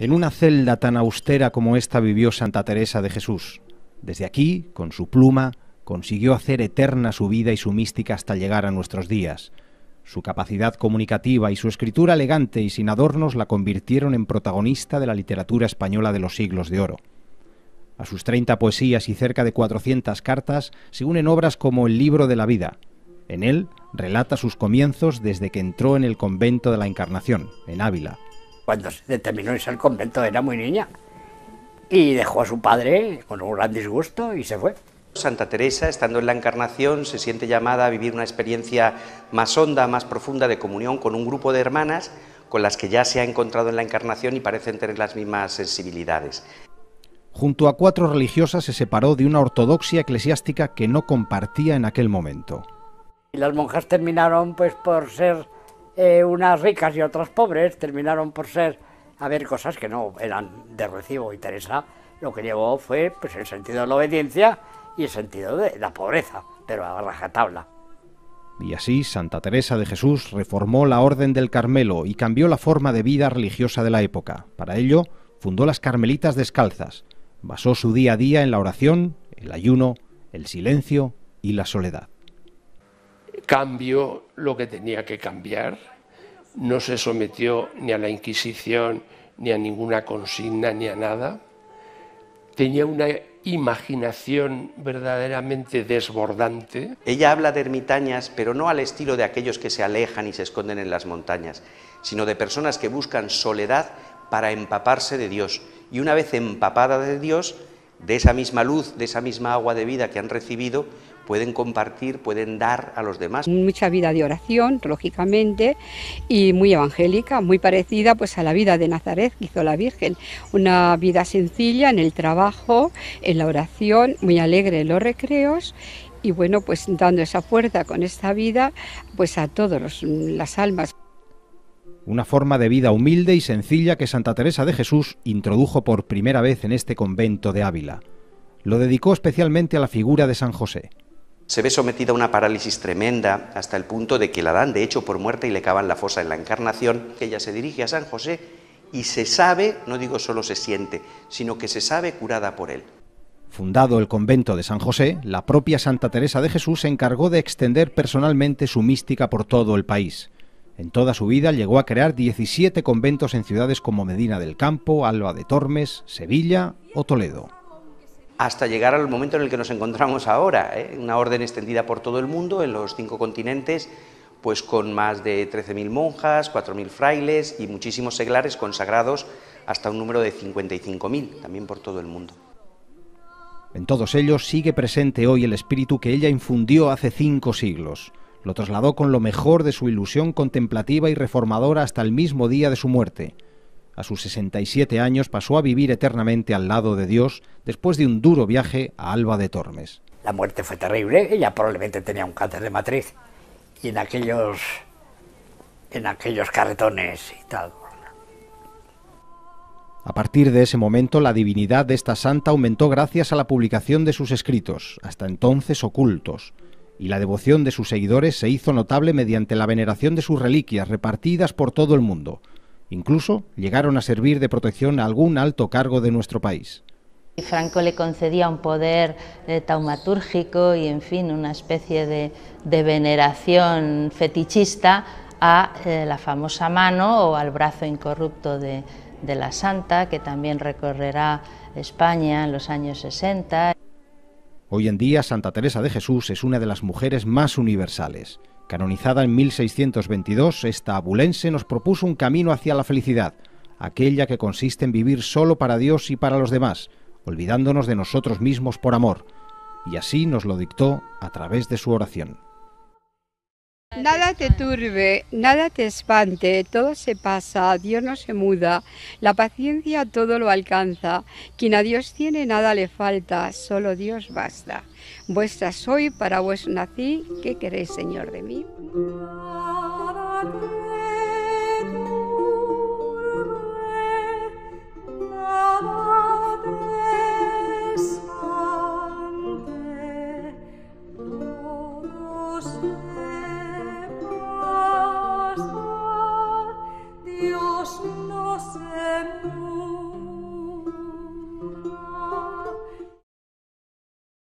En una celda tan austera como esta vivió Santa Teresa de Jesús. Desde aquí, con su pluma, consiguió hacer eterna su vida y su mística hasta llegar a nuestros días. Su capacidad comunicativa y su escritura elegante y sin adornos la convirtieron en protagonista de la literatura española de los siglos de oro. A sus 30 poesías y cerca de 400 cartas se unen obras como El libro de la vida. En él relata sus comienzos desde que entró en el convento de la Encarnación, en Ávila, cuando se determinó irse al convento era muy niña y dejó a su padre con un gran disgusto y se fue. Santa Teresa, estando en la Encarnación, se siente llamada a vivir una experiencia más honda, más profunda de comunión con un grupo de hermanas con las que ya se ha encontrado en la Encarnación y parecen tener las mismas sensibilidades. Junto a cuatro religiosas se separó de una ortodoxia eclesiástica que no compartía en aquel momento. Y las monjas terminaron pues por ser eh, unas ricas y otras pobres, terminaron por ser a ver cosas que no eran de recibo y Teresa lo que llevó fue pues, el sentido de la obediencia y el sentido de la pobreza, pero a rajatabla. Y así Santa Teresa de Jesús reformó la Orden del Carmelo y cambió la forma de vida religiosa de la época. Para ello, fundó las Carmelitas Descalzas. Basó su día a día en la oración, el ayuno, el silencio y la soledad cambió lo que tenía que cambiar, no se sometió ni a la Inquisición, ni a ninguna consigna, ni a nada. Tenía una imaginación verdaderamente desbordante. Ella habla de ermitañas, pero no al estilo de aquellos que se alejan y se esconden en las montañas, sino de personas que buscan soledad para empaparse de Dios. Y una vez empapada de Dios, de esa misma luz, de esa misma agua de vida que han recibido, pueden compartir, pueden dar a los demás. Mucha vida de oración, lógicamente, y muy evangélica, muy parecida pues a la vida de Nazaret que hizo la Virgen. Una vida sencilla en el trabajo, en la oración, muy alegre en los recreos y bueno, pues dando esa fuerza con esta vida pues a todas las almas. Una forma de vida humilde y sencilla que Santa Teresa de Jesús introdujo por primera vez en este convento de Ávila. Lo dedicó especialmente a la figura de San José se ve sometida a una parálisis tremenda hasta el punto de que la dan de hecho por muerta y le cavan la fosa en la encarnación, que ella se dirige a San José y se sabe, no digo solo se siente, sino que se sabe curada por él. Fundado el convento de San José, la propia Santa Teresa de Jesús se encargó de extender personalmente su mística por todo el país. En toda su vida llegó a crear 17 conventos en ciudades como Medina del Campo, Alba de Tormes, Sevilla o Toledo hasta llegar al momento en el que nos encontramos ahora. ¿eh? Una orden extendida por todo el mundo, en los cinco continentes, pues con más de 13.000 monjas, 4.000 frailes y muchísimos seglares consagrados hasta un número de 55.000, también por todo el mundo. En todos ellos sigue presente hoy el espíritu que ella infundió hace cinco siglos. Lo trasladó con lo mejor de su ilusión contemplativa y reformadora hasta el mismo día de su muerte a sus 67 años pasó a vivir eternamente al lado de Dios después de un duro viaje a Alba de Tormes. La muerte fue terrible, ella probablemente tenía un cáncer de matriz y en aquellos en aquellos carretones y tal. A partir de ese momento la divinidad de esta santa aumentó gracias a la publicación de sus escritos, hasta entonces ocultos, y la devoción de sus seguidores se hizo notable mediante la veneración de sus reliquias repartidas por todo el mundo, Incluso llegaron a servir de protección a algún alto cargo de nuestro país. Franco le concedía un poder eh, taumatúrgico y, en fin, una especie de, veneración fetichista a eh, la famosa mano o al brazo incorrupto de la Santa, que también recorrerá España en los años 60. Hoy en día, Santa Teresa de Jesús es una de las mujeres más universales. Canonizada en 1622, esta abulense nos propuso un camino hacia la felicidad, aquella que consiste en vivir solo para Dios y para los demás, olvidándonos de nosotros mismos por amor. Y así nos lo dictó a través de su oración. Nada te turbe, nada te espante, todo se pasa, Dios no se muda, la paciencia todo lo alcanza, quien a Dios tiene nada le falta, solo Dios basta. Vuestra soy, para vos nací, ¿qué queréis, Señor, de mí?